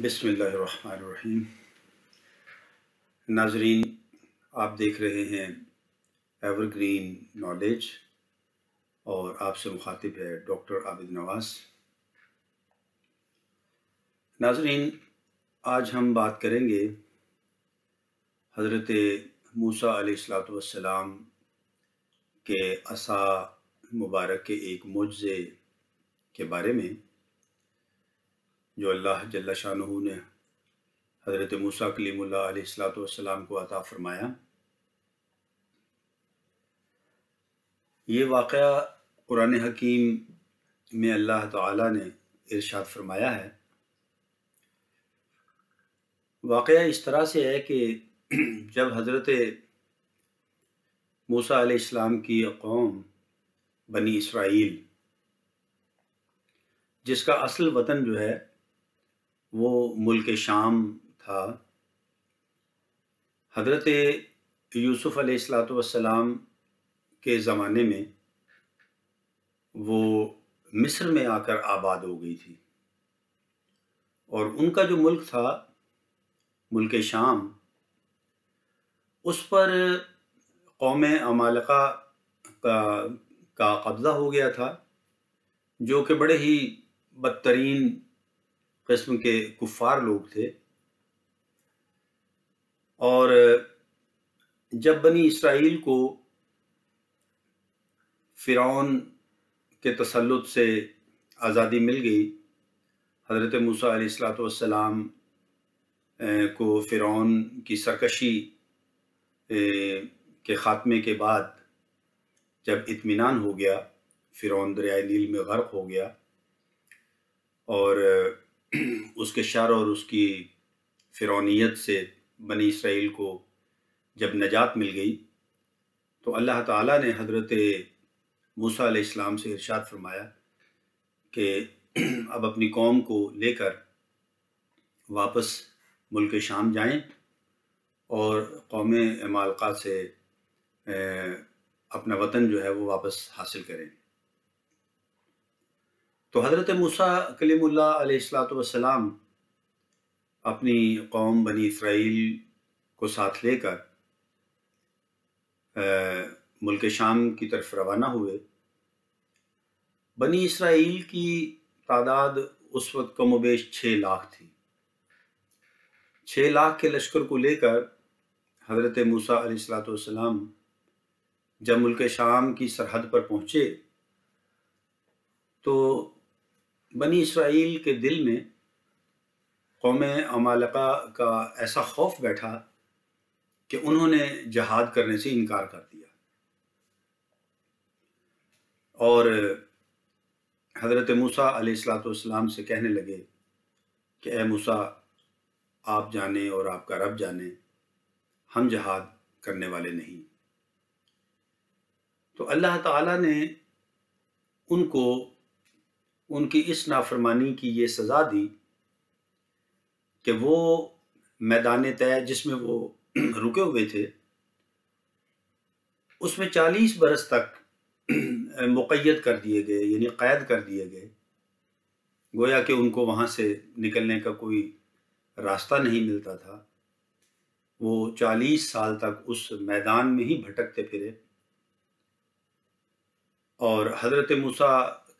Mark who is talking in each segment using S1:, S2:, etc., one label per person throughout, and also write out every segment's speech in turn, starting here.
S1: बिसमीम नाजरीन आप देख रहे हैं एवरग्रीन नॉलेज और आपसे मुखातिब है डॉक्टर आबिद नवाज नाजरीन आज हम बात करेंगे हज़रत मूसा सलाम के असा मुबारक के एक मुजे के बारे में जो अल्लाह जल्ला शाह ने हज़रत मूसा कलीमसलाम को अता फ़रमाया ये वाक़ कुरान हकीम में अल्लाह ताला ने इरशाद फरमाया है वाक़ इस तरह से है कि जब हज़रत मूसा आलाम की कौम बनी इसराइल जिसका असल वतन जो है वो मुल्क शाम था हज़रत यूसुफ़ अलैहिस्सलाम के ज़माने में वो मिस्र में आकर आबाद हो गई थी और उनका जो मुल्क था मुल्क शाम उस पर कौम अमालका का का कब्ज़ा हो गया था जो कि बड़े ही बदतरीन कस्म के कुफार लोग थे और जब बनी इसराइल को फ़िरौन के तसलुत से आज़ादी मिल गई हज़रत मूसा को फ़िरौन की सरकशी के ख़ात्मे के बाद जब इत्मीनान हो गया फ़िरौन दरियाए नील में गर्क हो गया और उसके शर और उसकी फ़िरौनीत से बनी इसराइल को जब नजात मिल गई तो अल्लाह ताला ने हज़रत मूसा इस्लाम से इरशाद फरमाया कि अब अपनी कौम को लेकर वापस मुल्क शाम जाएं और कौम अमालका से अपना वतन जो है वो वापस हासिल करें तो हज़रत मूसा कलीमल्लाम अपनी कौम बनी इसराइल को साथ लेकर मुल्क शाम की तरफ रवाना हुए बनी इसराइल की तादाद उस वक्त कम वेश छः लाख थी छः लाख के लश्कर को लेकर हज़रत मूसा अलीसलाम जब मुल्क शाम की सरहद पर पहुँचे तो बनी इसराइल के दिल में कौम अमालका का ऐसा खौफ बैठा कि उन्होंने जहाद करने से इनकार कर दिया और हज़रत मूसा अलैहिस्सलाम से कहने लगे कि ए मूसा आप जाने और आपका रब जाने हम जहाद करने वाले नहीं तो अल्लाह ताला ने उनको उनकी इस नाफरमानी की ये सज़ा दी कि वो मैदान तय जिसमें वो रुके हुए थे उसमें चालीस बरस तक मुक़ैद कर दिए गए यानी क़ैद कर दिए गए गोया कि उनको वहाँ से निकलने का कोई रास्ता नहीं मिलता था वो चालीस साल तक उस मैदान में ही भटकते फिरे और हज़रत मूसा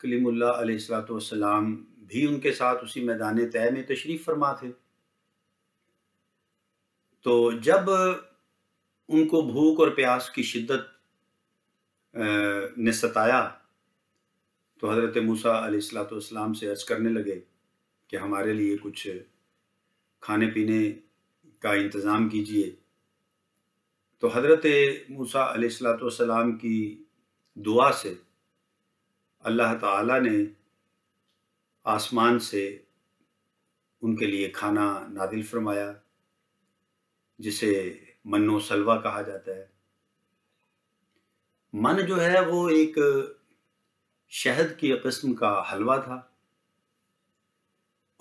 S1: कलीमल्लाम भी उनके साथ उसी मैदान तय में तशरीफ़ फरमा थे तो जब उनको भूख और प्यास की शिद्दत ने सताया तो हज़रत मूसा आलातम से अर्ज़ करने लगे कि हमारे लिए कुछ खाने पीने का इंतज़ाम कीजिए तो हज़रत मूसा सलाम की दुआ से अल्लाह ताला ने आसमान से उनके लिए खाना नादिल फरमाया जिसे मनो सलवा कहा जाता है मन जो है वो एक शहद की कस्म का हलवा था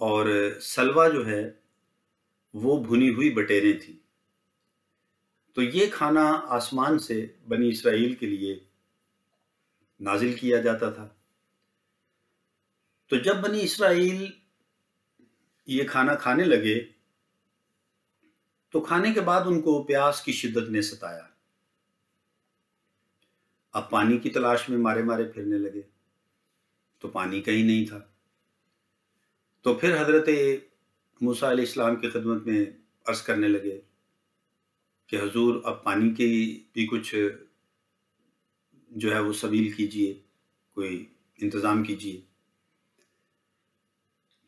S1: और सलवा जो है वो भुनी हुई बटेरें थी तो ये खाना आसमान से बनी इसराइल के लिए नाजिल किया जाता था तो जब बनी इसराइल ये खाना खाने लगे तो खाने के बाद उनको प्यास की शिद्दत ने सताया अब पानी की तलाश में मारे मारे फिरने लगे तो पानी कहीं नहीं था तो फिर हजरत मूसा इस्लाम की खिदमत में अर्ज़ करने लगे कि हजूर अब पानी की भी कुछ जो है वो सबील कीजिए कोई इंतज़ाम कीजिए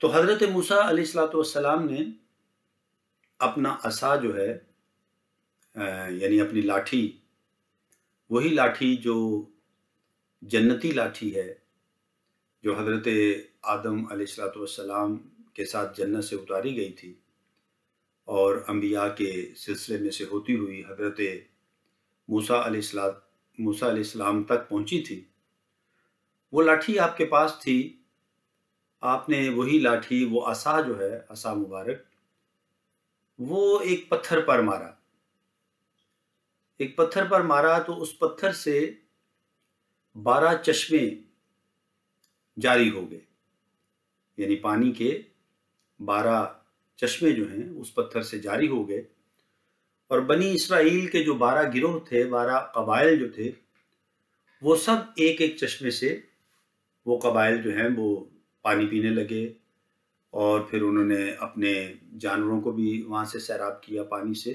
S1: तो हज़रत मूसा सलाम ने अपना असा जो है यानी अपनी लाठी वही लाठी जो जन्नती लाठी है जो हज़रत आदम सलाम के साथ जन्नत से उतारी गई थी और अम्बिया के सिलसिले में से होती हुई हज़रत मूसा मूसा इस्लाम तक पहुंची थी वो लाठी आपके पास थी आपने वही लाठी वो असा जो है असा मुबारक वो एक पत्थर पर मारा एक पत्थर पर मारा तो उस पत्थर से बारह चश्मे जारी हो गए यानी पानी के बारह चश्मे जो हैं उस पत्थर से जारी हो गए और बनी इसराइल के जो बारह गिरोह थे बारह कबाइल जो थे वो सब एक एक चश्मे से वो कबाइल जो हैं वो पानी पीने लगे और फिर उन्होंने अपने जानवरों को भी वहाँ से सैराब किया पानी से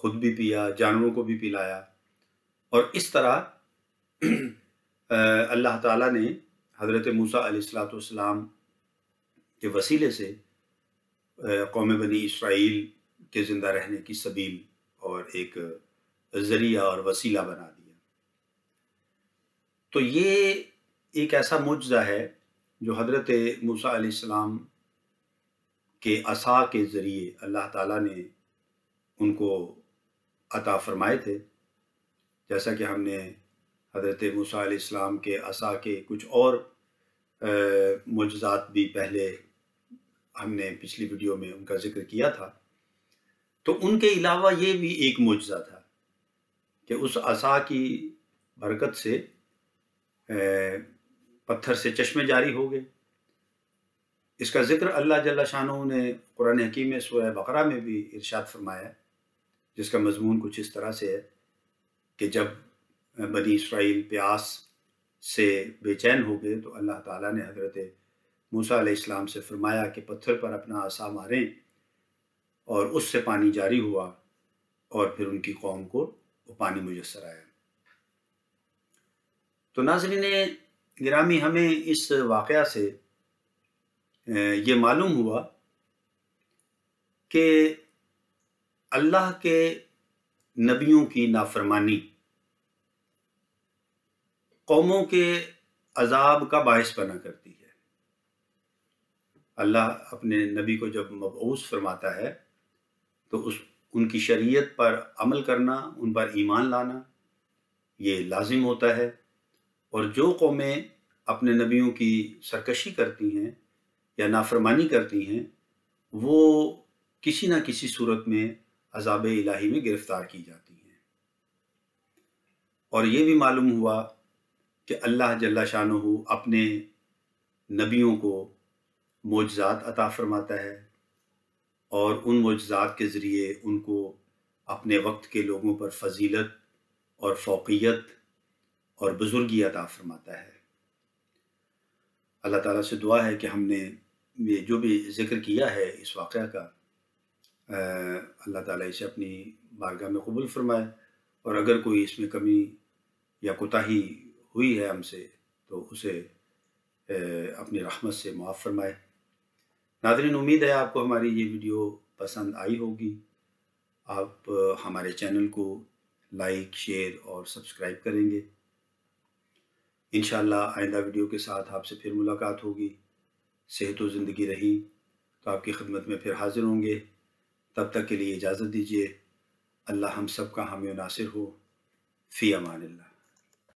S1: खुद भी पिया जानवरों को भी पिलाया और इस तरह अल्लाह ताला ने हज़रत मूसा अलैहिस्सलाम के वसीले से कौम बनी इसराइल के ज़िंदा रहने की सबील और एक ज़रिया और वसीला बना दिया तो ये एक ऐसा मुजजा है जो हजरत मूसा के असा के ज़रिए अल्लाह ताला ने उनको अता फरमाए थे जैसा कि हमने हजरत मूसा के असा के कुछ और मुजजात भी पहले हमने पिछली वीडियो में उनका जिक्र किया था तो उनके अलावा ये भी एक मुआजा था कि उस आसा की बरकत से पत्थर से चश्मे जारी हो गए इसका ज़िक्र अल्लाह जल्ला शाह ने कुरान हकीम में बकरा में भी इरशाद फरमाया जिसका मजमून कुछ इस तरह से है कि जब बनी इसराइल प्यास से बेचैन हो गए तो अल्लाह ताला ने हजरत मूसा इस्लाम से फरमाया कि पत्थर पर अपना आसा मारें और उससे पानी जारी हुआ और फिर उनकी कौम को वो पानी मुयसर आया तो नाजरीन गिरामी हमें इस वाक़ से ये मालूम हुआ कि अल्लाह के नबियों की नाफरमानी कौमों के अजाब का बायस बना करती है अल्लाह अपने नबी को जब मबूस फरमाता है तो उस उनकी शरीयत पर अमल करना उन पर ईमान लाना ये लाजिम होता है और जो कौमें अपने नबियों की सरकशी करती हैं या नाफरमानी करती हैं वो किसी ना किसी सूरत में अजाब इलाही में गिरफ़्तार की जाती हैं और ये भी मालूम हुआ कि अल्लाह जल्ला शाह अपने नबियों को मोजात अता फरमाता है और उन मुजजात के ज़रिए उनको अपने वक्त के लोगों पर फजीलत और फोकियत और बुज़ुर्गी अदा फरमाता है अल्लाह ताला से दुआ है कि हमने ये जो भी जिक्र किया है इस वाक़ का अल्लाह ताला इसे अपनी बारगाह में कबूल फरमाए और अगर कोई इसमें कमी या कोताही हुई है हमसे तो उसे अपनी रहमत से मुआफ़ फरमाए नादरीन उम्मीद है आपको हमारी ये वीडियो पसंद आई होगी आप हमारे चैनल को लाइक शेयर और सब्सक्राइब करेंगे इन आइंदा वीडियो के साथ आपसे फिर मुलाकात होगी सेहत व ज़िंदगी रही तो आपकी खिदमत में फिर हाजिर होंगे तब तक के लिए इजाज़त दीजिए अल्लाह हम सब का हमें नासिर हो फ़ी अमान ला